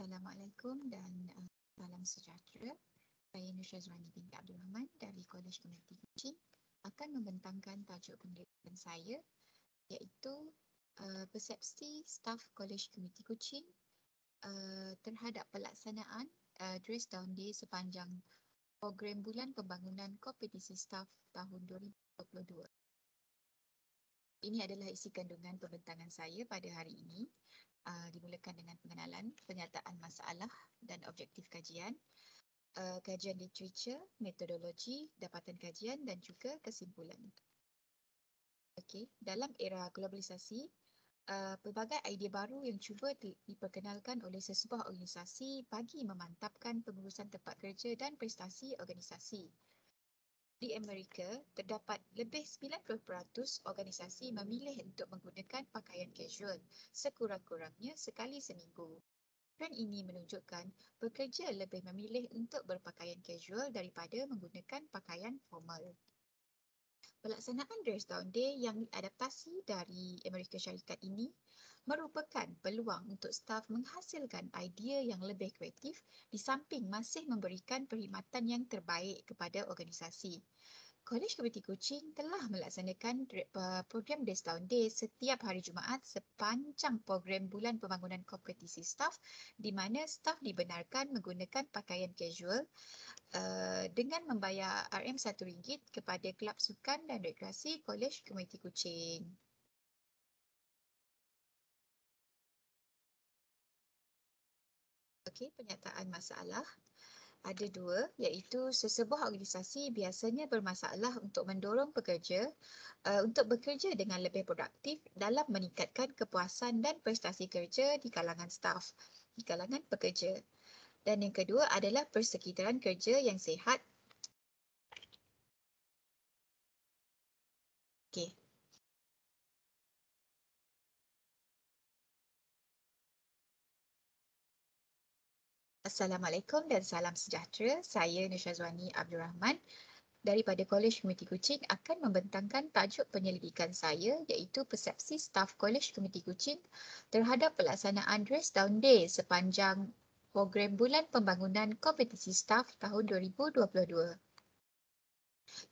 Assalamualaikum dan uh, salam sejahtera. Saya Nusha Zwani binti Abdul Rahman dari Kolej Komuniti Kuching akan membentangkan tajuk penelitian saya iaitu uh, persepsi staf Kolej Komuniti Kuching uh, terhadap pelaksanaan uh, dress down day sepanjang program bulan pembangunan kompetisi staf tahun 2022. Ini adalah isi kandungan pembentangan saya pada hari ini. Uh, dimulakan dengan pengenalan, penyataan masalah dan objektif kajian, uh, kajian literature, metodologi, dapatan kajian dan juga kesimpulan. Okay, dalam era globalisasi, Eh, pelbagai idea baru yang cuba di, diperkenalkan oleh sesebuah organisasi bagi memantapkan pengurusan tempat kerja dan prestasi organisasi. Di Amerika, terdapat lebih 90% organisasi memilih untuk menggunakan pakaian casual sekurang-kurangnya sekali seminggu. Trend ini menunjukkan pekerja lebih memilih untuk berpakaian casual daripada menggunakan pakaian formal pelaksanaan Dress Down Day yang diadaptasi dari Amerika Syarikat ini merupakan peluang untuk staf menghasilkan idea yang lebih kreatif di samping masih memberikan perkhidmatan yang terbaik kepada organisasi. Kolej Community Kucing telah melaksanakan program Day Down Day setiap hari Jumaat sepanjang program bulan pembangunan kompetisi staf, di mana staf dibenarkan menggunakan pakaian casual uh, dengan membayar RM1 kepada Kelab Sukan dan Rekreasi Kolej Community Kucing. Okey, penyataan masalah ada dua iaitu sesebuah organisasi biasanya bermasalah untuk mendorong pekerja uh, untuk bekerja dengan lebih produktif dalam meningkatkan kepuasan dan prestasi kerja di kalangan staff, di kalangan pekerja. Dan yang kedua adalah persekitaran kerja yang sihat. Okay. Assalamualaikum dan salam sejahtera. Saya Nishazwani Abdul Rahman daripada Kolej Komiti Kucing akan membentangkan tajuk penyelidikan saya iaitu persepsi staf Kolej Komiti Kucing terhadap pelaksanaan Dress Down Day sepanjang program bulan pembangunan kompetisi staf tahun 2022.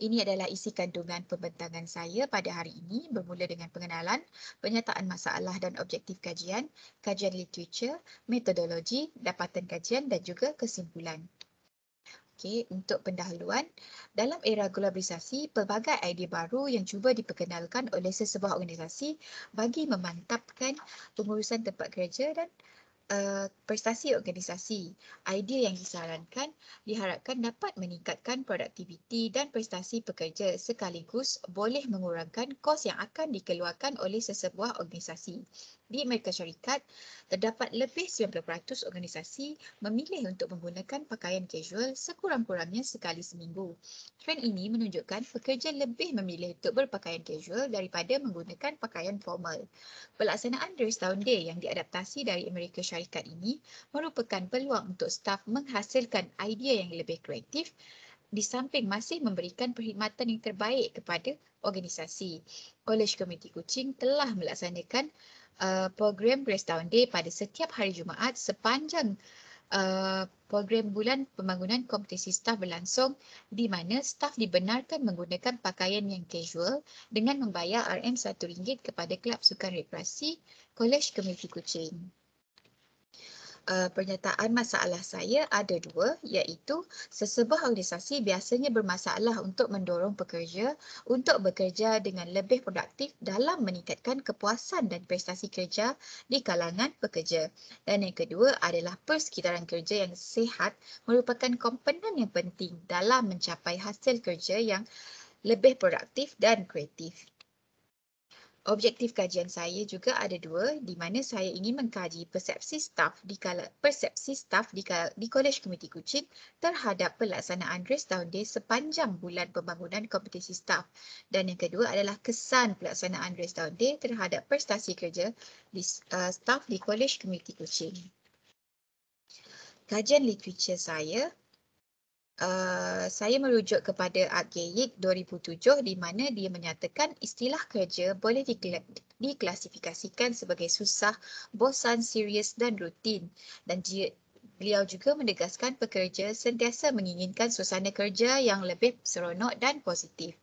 Ini adalah isi kandungan pembentangan saya pada hari ini bermula dengan pengenalan, penyataan masalah dan objektif kajian, kajian literature, metodologi, dapatan kajian dan juga kesimpulan. Okay, untuk pendahuluan, dalam era globalisasi, pelbagai idea baru yang cuba diperkenalkan oleh sesebuah organisasi bagi memantapkan pengurusan tempat kerja dan Eh, prestasi organisasi. ideal yang disarankan diharapkan dapat meningkatkan produktiviti dan prestasi pekerja sekaligus boleh mengurangkan kos yang akan dikeluarkan oleh sesebuah organisasi. Di Amerika Syarikat, terdapat lebih 90% organisasi memilih untuk menggunakan pakaian casual sekurang-kurangnya sekali seminggu. Trend ini menunjukkan pekerja lebih memilih untuk berpakaian casual daripada menggunakan pakaian formal. Pelaksanaan Dress Down Day yang diadaptasi dari Amerika Syarikat ini merupakan peluang untuk staf menghasilkan idea yang lebih kreatif di samping masih memberikan perkhidmatan yang terbaik kepada organisasi Kolej Komuniti Kuching telah melaksanakan uh, program Grace Down Day pada setiap hari Jumaat sepanjang uh, program bulan pembangunan kompetisi staf berlangsung di mana staf dibenarkan menggunakan pakaian yang casual dengan membayar RM1 kepada Kelab Sukan Rekreasi Kolej Komuniti Kuching uh, pernyataan masalah saya ada dua iaitu sesebuah organisasi biasanya bermasalah untuk mendorong pekerja untuk bekerja dengan lebih produktif dalam meningkatkan kepuasan dan prestasi kerja di kalangan pekerja. Dan yang kedua adalah persekitaran kerja yang sihat merupakan komponen yang penting dalam mencapai hasil kerja yang lebih produktif dan kreatif. Objektif kajian saya juga ada dua di mana saya ingin mengkaji persepsi staf di kala, persepsi staf di, kala, di Kolej Komiti Kuching terhadap pelaksanaan Race Down Day sepanjang bulan pembangunan kompetisi staf. Dan yang kedua adalah kesan pelaksanaan Race Down Day terhadap prestasi kerja di uh, staf di Kolej Komiti Kuching. Kajian literature saya Eh, saya merujuk kepada Agayik 2007 di mana dia menyatakan istilah kerja boleh diklasifikasikan sebagai susah, bosan, serius dan rutin. Dan dia, beliau juga menegaskan pekerja sentiasa menginginkan suasana kerja yang lebih seronok dan positif.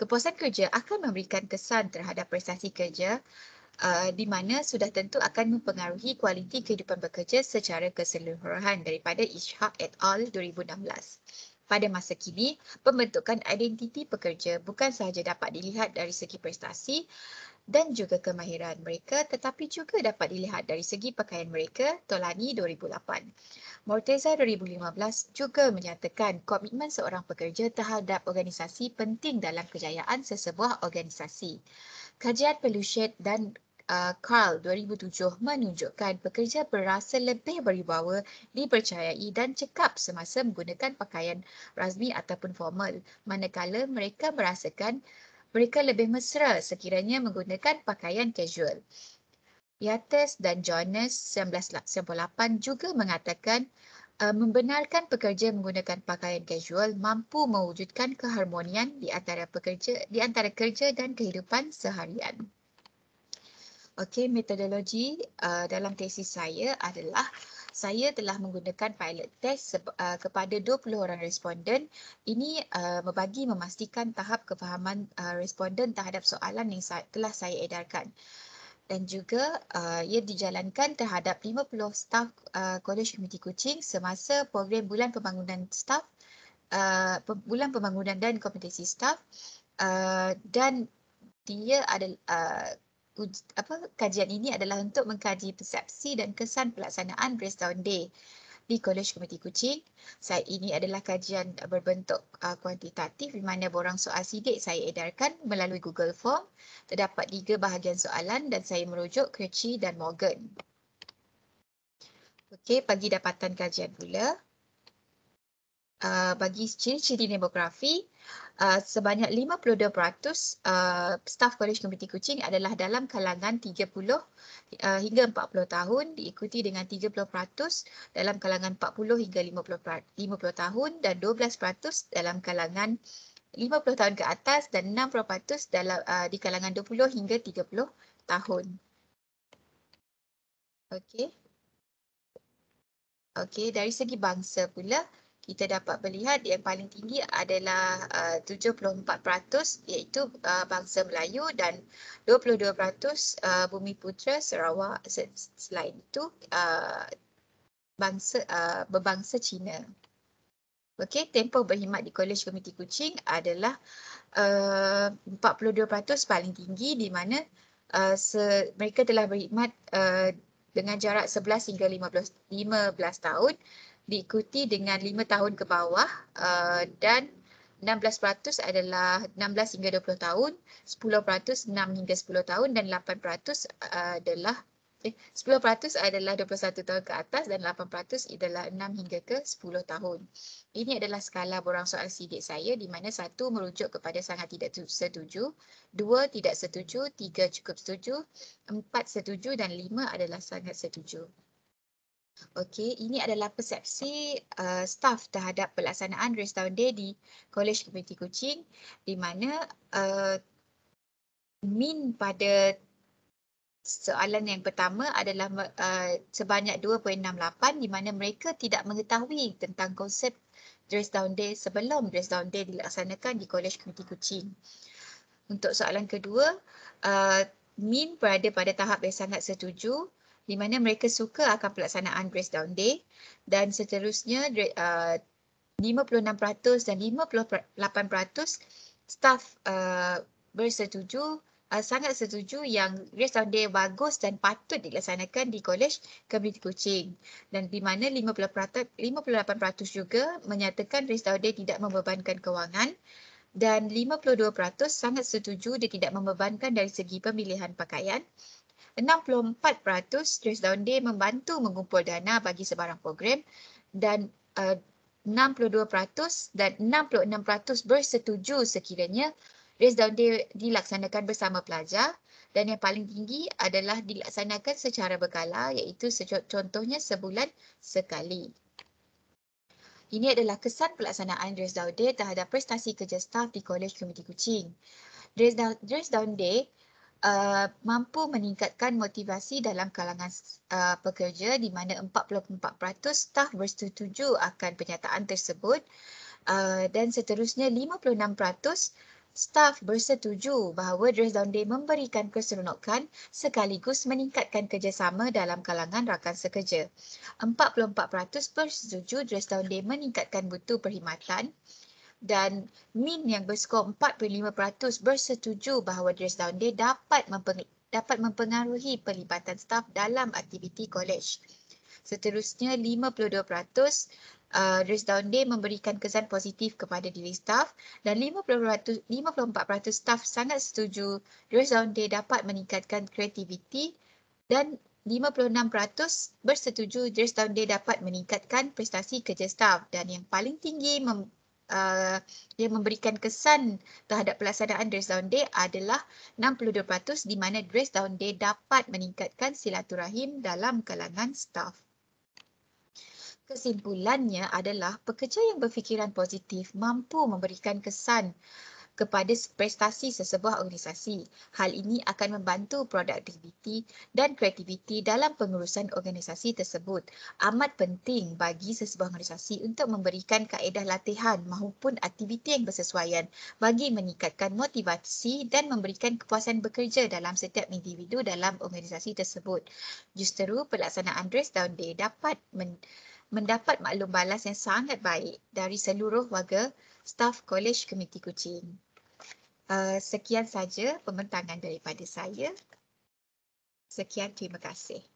Kepuasan kerja akan memberikan kesan terhadap prestasi kerja Uh, di mana sudah tentu akan mempengaruhi kualiti kehidupan bekerja secara keseluruhan daripada Ishak et al. 2016. Pada masa kini, pembentukan identiti pekerja bukan sahaja dapat dilihat dari segi prestasi dan juga kemahiran mereka tetapi juga dapat dilihat dari segi pakaian mereka, Tolani 2008. Morteza 2015 juga menyatakan komitmen seorang pekerja terhadap organisasi penting dalam kejayaan sesebuah organisasi. Kajian Pelushet dan uh, Carl 2007 menunjukkan pekerja berasa lebih beribawa dipercayai dan cekap semasa menggunakan pakaian rasmi ataupun formal manakala mereka merasakan mereka lebih mesra sekiranya menggunakan pakaian casual. Yates dan Jonas 1998 juga mengatakan uh, membenarkan pekerja menggunakan pakaian casual mampu mewujudkan keharmonian di antara pekerja di antara kerja dan kehidupan seharian. Okey, metodologi uh, dalam tesis saya adalah saya telah menggunakan pilot test uh, kepada 20 orang responden. Ini membagi uh, memastikan tahap kefahaman uh, responden terhadap soalan yang sa- telah saya edarkan. Dan juga uh, ia dijalankan terhadap 50 staff uh, College Community Kuching semasa program bulan pembangunan staf, uh, bulan pembangunan dan kompetensi staf, uh, dan dia ada. uh, apa kajian ini adalah untuk mengkaji persepsi dan kesan pelaksanaan Breast Down Day di College Komiti Kucing. Saya ini adalah kajian berbentuk uh, kuantitatif di mana borang soal sidik saya edarkan melalui Google Form. Terdapat tiga bahagian soalan dan saya merujuk Kerci dan Morgan. Okey, bagi dapatan kajian pula. Uh, bagi ciri-ciri demografi, Ah, sebanyak 52% uh, ah, staff College Komuniti Kucing adalah dalam kalangan 30 uh, ah, hingga 40 tahun diikuti dengan 30% dalam kalangan 40 hingga 50, 50 tahun dan 12% dalam kalangan 50 tahun ke atas dan 6% dalam uh, di kalangan 20 hingga 30 tahun. Okey. Okey, dari segi bangsa pula, kita dapat melihat yang paling tinggi adalah uh, 74% iaitu uh, bangsa Melayu dan 22% uh, bumi putera Sarawak selain itu uh, bangsa uh, berbangsa Cina. Okey, tempoh berkhidmat di Kolej Komiti Kuching adalah uh, 42% paling tinggi di mana uh, se- mereka telah berkhidmat uh, dengan jarak 11 hingga 15, 15 tahun diikuti dengan 5 tahun ke bawah uh, dan 16% adalah 16 hingga 20 tahun, 10% 6 hingga 10 tahun dan 8% uh, adalah eh 10% adalah 21 tahun ke atas dan 8% adalah 6 hingga ke 10 tahun. Ini adalah skala borang soal sidik saya di mana satu merujuk kepada sangat tidak setuju, dua tidak setuju, tiga cukup setuju, empat setuju dan lima adalah sangat setuju. Okey, ini adalah persepsi uh, staff terhadap pelaksanaan Race Down Day di College Community Kuching di mana uh, min pada soalan yang pertama adalah uh, sebanyak 2.68 di mana mereka tidak mengetahui tentang konsep Dress Down Day sebelum Dress Down Day dilaksanakan di College Community Kuching. Untuk soalan kedua, uh, min berada pada tahap yang sangat setuju di mana mereka suka akan pelaksanaan Grace Down Day dan seterusnya uh, 56% dan 58% staff uh, bersetuju uh, sangat setuju yang Grace Down Day bagus dan patut dilaksanakan di College Community Kuching dan di mana 50%, 58% juga menyatakan Grace Down Day tidak membebankan kewangan dan 52% sangat setuju dia tidak membebankan dari segi pemilihan pakaian 64% Trace Down Day membantu mengumpul dana bagi sebarang program dan eh, uh, 62% dan 66% bersetuju sekiranya Race Down Day dilaksanakan bersama pelajar dan yang paling tinggi adalah dilaksanakan secara berkala iaitu contohnya sebulan sekali. Ini adalah kesan pelaksanaan dress Down Day terhadap prestasi kerja staff di Kolej Komuniti Kuching. Dress Down, Race Down Day uh, mampu meningkatkan motivasi dalam kalangan uh, pekerja di mana 44% staf bersetuju akan pernyataan tersebut uh, dan seterusnya 56% Staff bersetuju bahawa Dress Down Day memberikan keseronokan sekaligus meningkatkan kerjasama dalam kalangan rakan sekerja. 44% bersetuju Dress Down Day meningkatkan butuh perkhidmatan dan min yang berskor 4.5% bersetuju bahawa dress down day dapat dapat mempengaruhi pelibatan staf dalam aktiviti college. Seterusnya 52% uh, dress down day memberikan kesan positif kepada diri staf dan 50%, 54% staf sangat setuju dress down day dapat meningkatkan kreativiti dan 56% bersetuju dress down day dapat meningkatkan prestasi kerja staf dan yang paling tinggi mem- uh, yang memberikan kesan terhadap pelaksanaan dress down day adalah 62% di mana dress down day dapat meningkatkan silaturahim dalam kalangan staff. Kesimpulannya adalah pekerja yang berfikiran positif mampu memberikan kesan kepada prestasi sesebuah organisasi. Hal ini akan membantu produktiviti dan kreativiti dalam pengurusan organisasi tersebut. Amat penting bagi sesebuah organisasi untuk memberikan kaedah latihan maupun aktiviti yang bersesuaian bagi meningkatkan motivasi dan memberikan kepuasan bekerja dalam setiap individu dalam organisasi tersebut. Justeru pelaksanaan Dress Down Day dapat men- mendapat maklum balas yang sangat baik dari seluruh warga Staff College Komiti kucing. Eh, sekian saja pembentangan daripada saya. Sekian terima kasih.